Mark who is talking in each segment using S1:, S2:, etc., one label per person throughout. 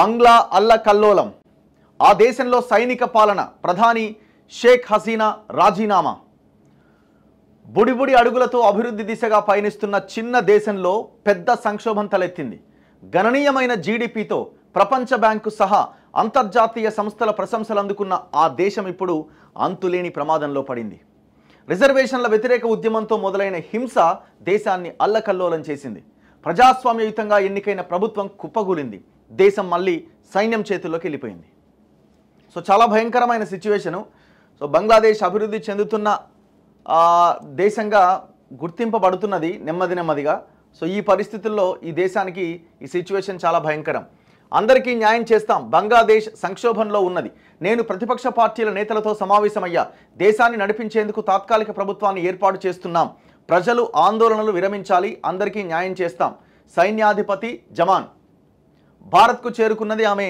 S1: బంగ్లా అల్లకల్లోలం ఆ దేశంలో సైనిక పాలన ప్రధాని షేక్ హసీనా రాజీనామా బుడిబుడి అడుగులతో అభివృద్ధి దిశగా పయనిస్తున్న చిన్న దేశంలో పెద్ద సంక్షోభం తలెత్తింది గణనీయమైన జీడిపితో ప్రపంచ బ్యాంకు సహా అంతర్జాతీయ సంస్థల ప్రశంసలు అందుకున్న ఆ దేశం ఇప్పుడు అంతులేని ప్రమాదంలో పడింది రిజర్వేషన్ల వ్యతిరేక ఉద్యమంతో మొదలైన హింస దేశాన్ని అల్లకల్లోలం చేసింది ప్రజాస్వామ్యయుతంగా ఎన్నికైన ప్రభుత్వం కుప్పగూలింది దేశం మళ్ళీ సైన్యం చేతుల్లోకి వెళ్ళిపోయింది సో చాలా భయంకరమైన సిచ్యువేషను సో బంగ్లాదేశ్ అభివృద్ధి చెందుతున్న దేశంగా గుర్తింపబడుతున్నది నెమ్మది నెమ్మదిగా సో ఈ పరిస్థితుల్లో ఈ దేశానికి ఈ సిచ్యువేషన్ చాలా భయంకరం అందరికీ న్యాయం చేస్తాం బంగ్లాదేశ్ సంక్షోభంలో ఉన్నది నేను ప్రతిపక్ష పార్టీల నేతలతో సమావేశమయ్యా దేశాన్ని నడిపించేందుకు తాత్కాలిక ప్రభుత్వాన్ని ఏర్పాటు చేస్తున్నాం ప్రజలు ఆందోళనలు విరమించాలి అందరికీ న్యాయం చేస్తాం సైన్యాధిపతి జమాన్ భారత్కు చేరుకున్నది ఆమె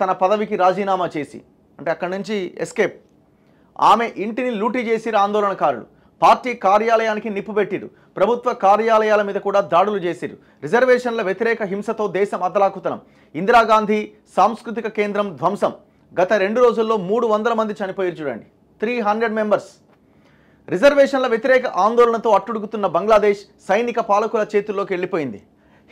S1: తన పదవికి రాజీనామా చేసి అంటే అక్కడి నుంచి ఎస్కేప్ ఆమె ఇంటిని లూటీ చేసిరు ఆందోళనకారులు పార్టీ కార్యాలయానికి నిప్పు పెట్టిరు ప్రభుత్వ కార్యాలయాల మీద కూడా దాడులు చేసిరు రిజర్వేషన్ల వ్యతిరేక హింసతో దేశం అతలాకుతనం ఇందిరాగాంధీ సాంస్కృతిక కేంద్రం ధ్వంసం గత రెండు రోజుల్లో మూడు వందల మంది చనిపోయారు చూడండి త్రీ హండ్రెడ్ మెంబర్స్ రిజర్వేషన్ల వ్యతిరేక ఆందోళనతో అట్టుడుగుతున్న బంగ్లాదేశ్ సైనిక పాలకుల చేతుల్లోకి వెళ్ళిపోయింది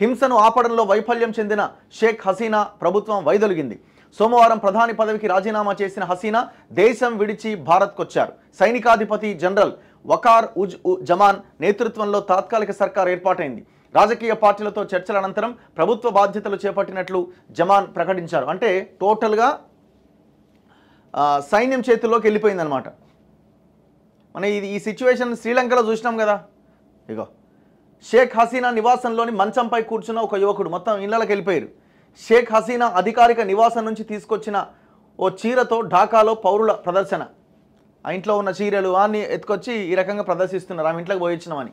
S1: హింసను ఆపడంలో వైఫల్యం చెందిన షేక్ హసీనా ప్రభుత్వం వైదొలిగింది సోమవారం ప్రధాని పదవికి రాజీనామా చేసిన హసీనా దేశం విడిచి భారత్కొచ్చారు సైనికాధిపతి జనరల్ వకార్ ఉజ్ ఉ జమాన్ నేతృత్వంలో తాత్కాలిక సర్కార్ ఏర్పాటైంది రాజకీయ పార్టీలతో చర్చల అనంతరం ప్రభుత్వ బాధ్యతలు చేపట్టినట్లు జమాన్ ప్రకటించారు అంటే టోటల్గా సైన్యం చేతుల్లోకి వెళ్ళిపోయిందనమాట మన ఇది ఈ సిచ్యువేషన్ శ్రీలంకలో చూసినాం కదా ఇగో షేక్ హసీనా నివాసంలోని మంచంపై కూర్చున్న ఒక యువకుడు మొత్తం ఇళ్లకి వెళ్ళిపోయారు షేక్ హసీనా అధికారిక నివాసం నుంచి తీసుకొచ్చిన ఓ చీరతో ఢాకాలో పౌరుల ప్రదర్శన ఆ ఇంట్లో ఉన్న చీరలు అన్ని ఎత్తుకొచ్చి ఈ రకంగా ప్రదర్శిస్తున్నారు ఆమె ఇంట్లోకి పోయించినామని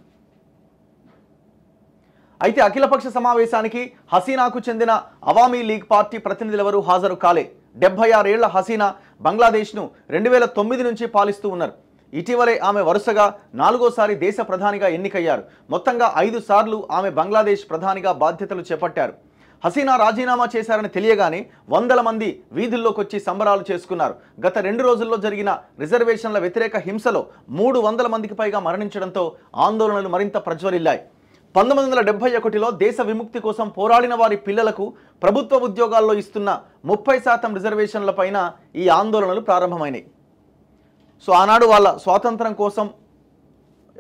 S1: అయితే అఖిలపక్ష సమావేశానికి హసీనాకు చెందిన అవామీ లీగ్ పార్టీ ప్రతినిధులెవరూ హాజరు కాలే డెబ్బై ఆరేళ్ల హసీనా బంగ్లాదేశ్ను రెండు వేల తొమ్మిది నుంచి పాలిస్తూ ఉన్నారు ఇటీవలే ఆమె వరుసగా నాలుగోసారి దేశ ప్రధానిగా ఎన్నికయ్యారు మొత్తంగా ఐదు సార్లు ఆమె బంగ్లాదేశ్ ప్రధానిగా బాధ్యతలు చేపట్టారు హసీనా రాజీనామా చేశారని తెలియగానే వందల మంది వీధుల్లోకి వచ్చి సంబరాలు చేసుకున్నారు గత రెండు రోజుల్లో జరిగిన రిజర్వేషన్ల వ్యతిరేక హింసలో మూడు వందల మందికి పైగా మరణించడంతో ఆందోళనలు మరింత ప్రజ్వరిల్లాయి పంతొమ్మిది వందల డెబ్బై ఒకటిలో దేశ విముక్తి కోసం పోరాడిన వారి పిల్లలకు ప్రభుత్వ ఉద్యోగాల్లో ఇస్తున్న ముప్పై శాతం రిజర్వేషన్లపైన ఈ ఆందోళనలు ప్రారంభమైనాయి సో ఆనాడు వాళ్ళ స్వాతంత్రం కోసం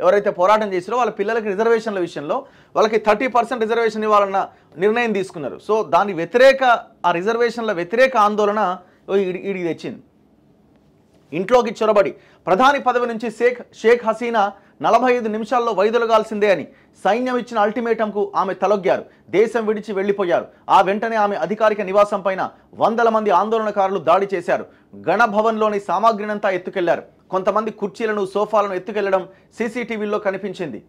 S1: ఎవరైతే పోరాటం చేసారో వాళ్ళ పిల్లలకి రిజర్వేషన్ల విషయంలో వాళ్ళకి థర్టీ పర్సెంట్ రిజర్వేషన్ ఇవ్వాలన్న నిర్ణయం తీసుకున్నారు సో దాని వ్యతిరేక ఆ రిజర్వేషన్ల వ్యతిరేక ఆందోళన ఇడి తెచ్చింది ఇంట్లోకి చొరబడి ప్రధాని పదవి నుంచి షేక్ షేక్ హసీనా నలభై ఐదు నిమిషాల్లో వైదొలగాల్సిందే అని సైన్యం ఇచ్చిన అల్టిమేటంకు ఆమె తలొగ్గారు దేశం విడిచి వెళ్లిపోయారు ఆ వెంటనే ఆమె అధికారిక నివాసం పైన వందల మంది ఆందోళనకారులు దాడి చేశారు గణభవన్లోని సామాగ్రినంతా ఎత్తుకెళ్లారు కొంతమంది కుర్చీలను సోఫాలను ఎత్తుకెళ్లడం సీసీటీవీల్లో కనిపించింది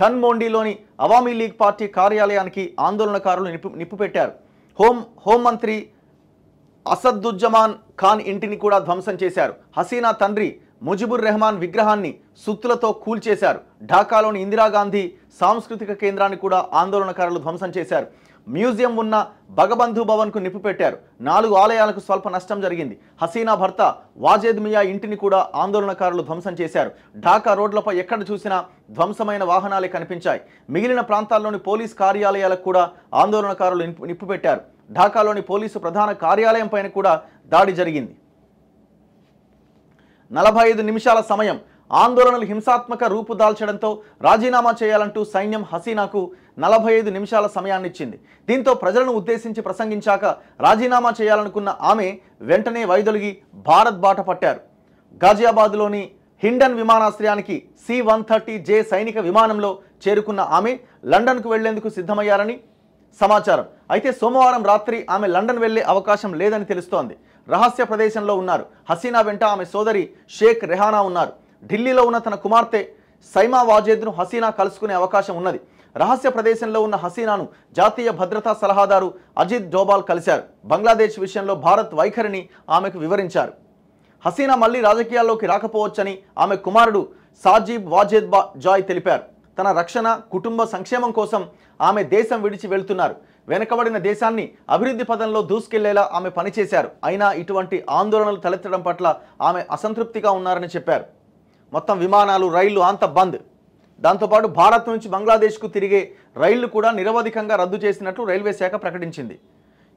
S1: ధన్మోండిలోని అవామీ లీగ్ పార్టీ కార్యాలయానికి ఆందోళనకారులు నిప్పు నిప్పుపెట్టారు హోం హోంమంత్రి అసదుజ్జమాన్ ఖాన్ ఇంటిని కూడా ధ్వంసం చేశారు హసీనా తండ్రి ముజిబుర్ రెహమాన్ విగ్రహాన్ని సుత్తులతో కూల్చేశారు ఢాకాలోని ఇందిరాగాంధీ సాంస్కృతిక కేంద్రాన్ని కూడా ఆందోళనకారులు ధ్వంసం చేశారు మ్యూజియం ఉన్న భగబంధు భవన్కు నిప్పు పెట్టారు నాలుగు ఆలయాలకు స్వల్ప నష్టం జరిగింది హసీనా భర్త వాజేద్ మియా ఇంటిని కూడా ఆందోళనకారులు ధ్వంసం చేశారు ఢాకా రోడ్లపై ఎక్కడ చూసినా ధ్వంసమైన వాహనాలే కనిపించాయి మిగిలిన ప్రాంతాల్లోని పోలీస్ కార్యాలయాలకు కూడా ఆందోళనకారులు నిప్పు పెట్టారు ఢాకాలోని పోలీసు ప్రధాన కార్యాలయం పైన కూడా దాడి జరిగింది నలభై ఐదు నిమిషాల సమయం ఆందోళనలు హింసాత్మక రూపు దాల్చడంతో రాజీనామా చేయాలంటూ సైన్యం హసీనాకు నలభై ఐదు నిమిషాల సమయాన్నిచ్చింది దీంతో ప్రజలను ఉద్దేశించి ప్రసంగించాక రాజీనామా చేయాలనుకున్న ఆమె వెంటనే వైదొలిగి భారత్ బాట పట్టారు గాజియాబాద్లోని హిండన్ విమానాశ్రయానికి సి వన్ థర్టీ జే సైనిక విమానంలో చేరుకున్న ఆమె లండన్కు వెళ్లేందుకు సిద్ధమయ్యారని సమాచారం అయితే సోమవారం రాత్రి ఆమె లండన్ వెళ్లే అవకాశం లేదని తెలుస్తోంది రహస్య ప్రదేశంలో ఉన్నారు హసీనా వెంట ఆమె సోదరి షేక్ రెహానా ఉన్నారు ఢిల్లీలో ఉన్న తన కుమార్తె సైమా వాజేద్ను హసీనా కలుసుకునే అవకాశం ఉన్నది రహస్య ప్రదేశంలో ఉన్న హసీనాను జాతీయ భద్రతా సలహాదారు అజిత్ డోబాల్ కలిశారు బంగ్లాదేశ్ విషయంలో భారత్ వైఖరిని ఆమెకు వివరించారు హసీనా మళ్లీ రాజకీయాల్లోకి రాకపోవచ్చని ఆమె కుమారుడు సాజీబ్ వాజేద్ బా జాయ్ తెలిపారు తన రక్షణ కుటుంబ సంక్షేమం కోసం ఆమె దేశం విడిచి వెళ్తున్నారు వెనుకబడిన దేశాన్ని అభివృద్ధి పదంలో దూసుకెళ్లేలా ఆమె పనిచేశారు అయినా ఇటువంటి ఆందోళనలు తలెత్తడం పట్ల ఆమె అసంతృప్తిగా ఉన్నారని చెప్పారు మొత్తం విమానాలు రైళ్లు అంత బంద్ దాంతోపాటు భారత్ నుంచి బంగ్లాదేశ్కు తిరిగే రైళ్లు కూడా నిరవధికంగా రద్దు చేసినట్లు రైల్వే శాఖ ప్రకటించింది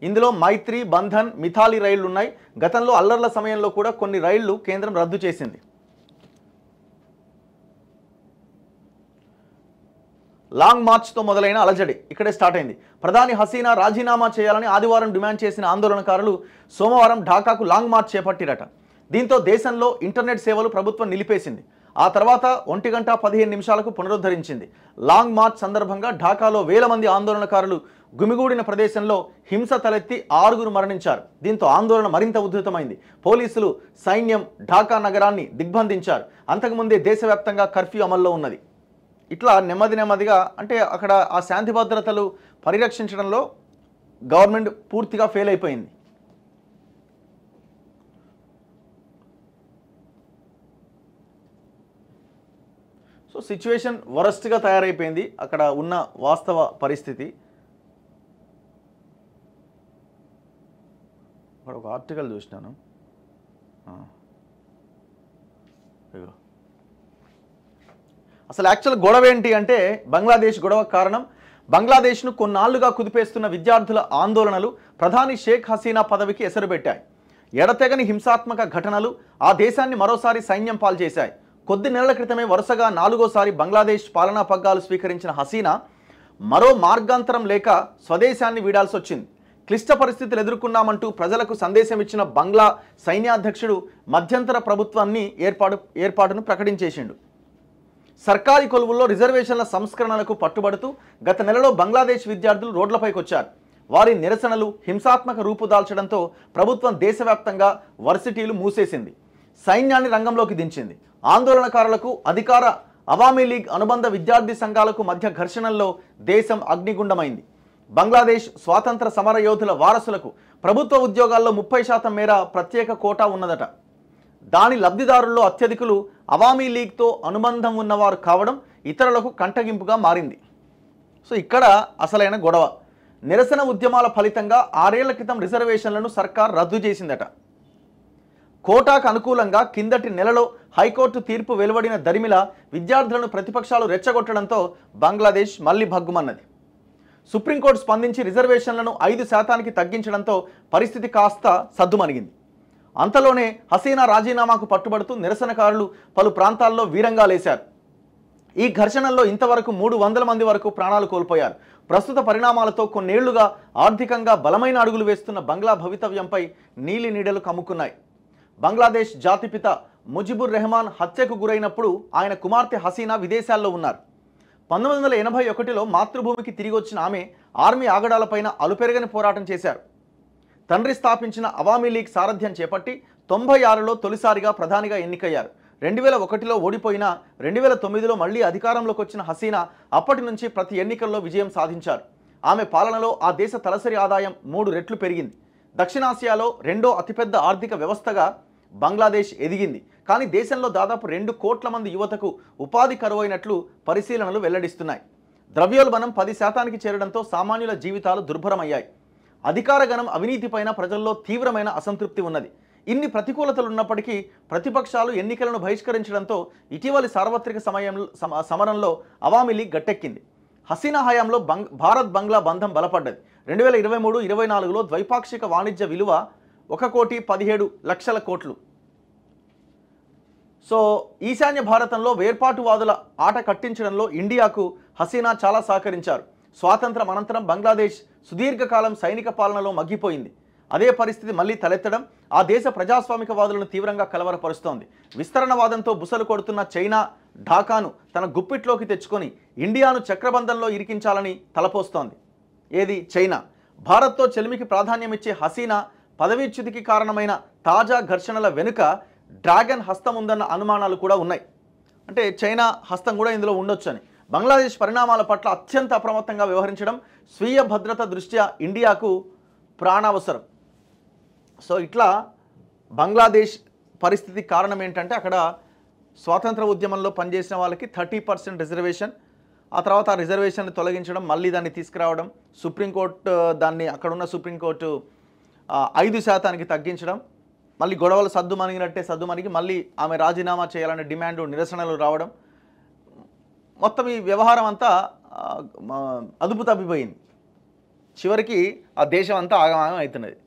S1: ఇందులో మైత్రి బంధన్ మిథాలి రైళ్లు ఉన్నాయి గతంలో అల్లర్ల సమయంలో కూడా కొన్ని రైళ్లు కేంద్రం రద్దు చేసింది లాంగ్ మార్చ్తో మొదలైన అలజడి ఇక్కడే స్టార్ట్ అయింది ప్రధాని హసీనా రాజీనామా చేయాలని ఆదివారం డిమాండ్ చేసిన ఆందోళనకారులు సోమవారం ఢాకాకు లాంగ్ మార్చ్ చేపట్టిరట దీంతో దేశంలో ఇంటర్నెట్ సేవలు ప్రభుత్వం నిలిపేసింది ఆ తర్వాత ఒంటి గంట పదిహేను నిమిషాలకు పునరుద్ధరించింది లాంగ్ మార్చ్ సందర్భంగా ఢాకాలో వేల మంది ఆందోళనకారులు గుమిగూడిన ప్రదేశంలో హింస తలెత్తి ఆరుగురు మరణించారు దీంతో ఆందోళన మరింత ఉధృతమైంది పోలీసులు సైన్యం ఢాకా నగరాన్ని దిగ్బంధించారు అంతకుముందే దేశవ్యాప్తంగా కర్ఫ్యూ అమల్లో ఉన్నది ఇట్లా నెమ్మది నెమ్మదిగా అంటే అక్కడ ఆ శాంతి భద్రతలు పరిరక్షించడంలో గవర్నమెంట్ పూర్తిగా ఫెయిల్ అయిపోయింది సో సిచ్యువేషన్ వరస్ట్గా తయారైపోయింది అక్కడ ఉన్న వాస్తవ పరిస్థితి అక్కడ ఒక ఆర్టికల్ చూసినాను అసలు యాక్చువల్ గొడవ ఏంటి అంటే బంగ్లాదేశ్ గొడవ కారణం బంగ్లాదేశ్ను కొన్నాళ్లుగా కుదిపేస్తున్న విద్యార్థుల ఆందోళనలు ప్రధాని షేక్ హసీనా పదవికి ఎసరుబెట్టాయి ఎడతెగని హింసాత్మక ఘటనలు ఆ దేశాన్ని మరోసారి సైన్యం పాల్చేశాయి కొద్ది నెలల క్రితమే వరుసగా నాలుగోసారి బంగ్లాదేశ్ పాలనా పగ్గాలు స్వీకరించిన హసీనా మరో మార్గాంతరం లేక స్వదేశాన్ని వీడాల్సి వచ్చింది క్లిష్ట పరిస్థితులు ఎదుర్కొన్నామంటూ ప్రజలకు సందేశం ఇచ్చిన బంగ్లా సైన్యాధ్యక్షుడు మధ్యంతర ప్రభుత్వాన్ని ఏర్పాటు ఏర్పాటును ప్రకటించేసిండు సర్కారీ కొలువుల్లో రిజర్వేషన్ల సంస్కరణలకు పట్టుబడుతూ గత నెలలో బంగ్లాదేశ్ విద్యార్థులు రోడ్లపైకి వచ్చారు వారి నిరసనలు హింసాత్మక రూపుదాల్చడంతో ప్రభుత్వం దేశవ్యాప్తంగా వర్సిటీలు మూసేసింది సైన్యాన్ని రంగంలోకి దించింది ఆందోళనకారులకు అధికార అవామీ లీగ్ అనుబంధ విద్యార్థి సంఘాలకు మధ్య ఘర్షణల్లో దేశం అగ్నిగుండమైంది బంగ్లాదేశ్ స్వాతంత్ర సమర యోధుల వారసులకు ప్రభుత్వ ఉద్యోగాల్లో ముప్పై శాతం మేర ప్రత్యేక కోటా ఉన్నదట దాని లబ్ధిదారుల్లో అత్యధికులు అవామీ లీగ్తో అనుబంధం ఉన్నవారు కావడం ఇతరులకు కంటగింపుగా మారింది సో ఇక్కడ అసలైన గొడవ నిరసన ఉద్యమాల ఫలితంగా ఆరేళ్ల క్రితం రిజర్వేషన్లను సర్కార్ రద్దు చేసిందట కోటాకు అనుకూలంగా కిందటి నెలలో హైకోర్టు తీర్పు వెలువడిన దరిమిల విద్యార్థులను ప్రతిపక్షాలు రెచ్చగొట్టడంతో బంగ్లాదేశ్ మళ్లీ భగ్గుమన్నది సుప్రీంకోర్టు స్పందించి రిజర్వేషన్లను ఐదు శాతానికి తగ్గించడంతో పరిస్థితి కాస్త సద్దుమణిగింది అంతలోనే హసీనా రాజీనామాకు పట్టుబడుతూ నిరసనకారులు పలు ప్రాంతాల్లో వీరంగా లేశారు ఈ ఘర్షణల్లో ఇంతవరకు మూడు వందల మంది వరకు ప్రాణాలు కోల్పోయారు ప్రస్తుత పరిణామాలతో కొన్నేళ్లుగా ఆర్థికంగా బలమైన అడుగులు వేస్తున్న బంగ్లా భవితవ్యంపై నీలి నీడలు కమ్ముకున్నాయి బంగ్లాదేశ్ జాతిపిత ముజిబుర్ రెహమాన్ హత్యకు గురైనప్పుడు ఆయన కుమార్తె హసీనా విదేశాల్లో ఉన్నారు పంతొమ్మిది వందల ఎనభై ఒకటిలో మాతృభూమికి తిరిగి వచ్చిన ఆమె ఆర్మీ ఆగడాలపైన అలుపెరగని పోరాటం చేశారు తండ్రి స్థాపించిన అవామీ లీగ్ సారథ్యం చేపట్టి తొంభై ఆరులో తొలిసారిగా ప్రధానిగా ఎన్నికయ్యారు రెండు వేల ఒకటిలో ఓడిపోయిన రెండు వేల తొమ్మిదిలో మళ్లీ అధికారంలోకి వచ్చిన హసీనా అప్పటి నుంచి ప్రతి ఎన్నికల్లో విజయం సాధించారు ఆమె పాలనలో ఆ దేశ తలసరి ఆదాయం మూడు రెట్లు పెరిగింది దక్షిణాసియాలో రెండో అతిపెద్ద ఆర్థిక వ్యవస్థగా బంగ్లాదేశ్ ఎదిగింది కానీ దేశంలో దాదాపు రెండు కోట్ల మంది యువతకు ఉపాధి కరువైనట్లు పరిశీలనలు వెల్లడిస్తున్నాయి ద్రవ్యోల్బణం పది శాతానికి చేరడంతో సామాన్యుల జీవితాలు దుర్భరమయ్యాయి అధికార గణం అవినీతిపైన ప్రజల్లో తీవ్రమైన అసంతృప్తి ఉన్నది ఇన్ని ప్రతికూలతలు ఉన్నప్పటికీ ప్రతిపక్షాలు ఎన్నికలను బహిష్కరించడంతో ఇటీవలి సార్వత్రిక సమయంలో సమరంలో అవామీ లీగ్ గట్టెక్కింది హసీనా హయాంలో బంగ్ భారత్ బంగ్లా బంధం బలపడ్డది రెండు వేల ఇరవై మూడు ఇరవై నాలుగులో ద్వైపాక్షిక వాణిజ్య విలువ ఒక కోటి పదిహేడు లక్షల కోట్లు సో ఈశాన్య భారతంలో వేర్పాటువాదుల ఆట కట్టించడంలో ఇండియాకు హసీనా చాలా సహకరించారు స్వాతంత్రం అనంతరం బంగ్లాదేశ్ సుదీర్ఘకాలం సైనిక పాలనలో మగ్గిపోయింది అదే పరిస్థితి మళ్ళీ తలెత్తడం ఆ దేశ ప్రజాస్వామికవాదులను తీవ్రంగా కలవరపరుస్తోంది విస్తరణవాదంతో బుసలు కొడుతున్న చైనా ఢాకాను తన గుప్పిట్లోకి తెచ్చుకొని ఇండియాను చక్రబంధంలో ఇరికించాలని తలపోస్తోంది ఏది చైనా భారత్తో చెలిమికి ప్రాధాన్యమిచ్చే హసీనా పదవీచ్యుతికి కారణమైన తాజా ఘర్షణల వెనుక డ్రాగన్ హస్తం ఉందన్న అనుమానాలు కూడా ఉన్నాయి అంటే చైనా హస్తం కూడా ఇందులో ఉండొచ్చు అని బంగ్లాదేశ్ పరిణామాల పట్ల అత్యంత అప్రమత్తంగా వ్యవహరించడం స్వీయ భద్రత దృష్ట్యా ఇండియాకు ప్రాణావసరం సో ఇట్లా బంగ్లాదేశ్ పరిస్థితి కారణం ఏంటంటే అక్కడ స్వాతంత్ర ఉద్యమంలో పనిచేసిన వాళ్ళకి థర్టీ పర్సెంట్ రిజర్వేషన్ ఆ తర్వాత ఆ రిజర్వేషన్ని తొలగించడం మళ్ళీ దాన్ని తీసుకురావడం సుప్రీంకోర్టు దాన్ని అక్కడున్న సుప్రీంకోర్టు ఐదు శాతానికి తగ్గించడం మళ్ళీ గొడవలు సద్దు మనిగినట్టే సద్దు మనిగి మళ్ళీ ఆమె రాజీనామా చేయాలనే డిమాండ్ నిరసనలు రావడం మొత్తం ఈ వ్యవహారం అంతా అదుపు తప్పిపోయింది చివరికి ఆ దేశం అంతా ఆగమాగం అవుతున్నది